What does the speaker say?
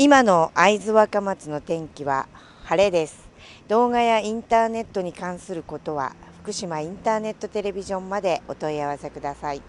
今の会津若松の天気は晴れです動画やインターネットに関することは福島インターネットテレビジョンまでお問い合わせください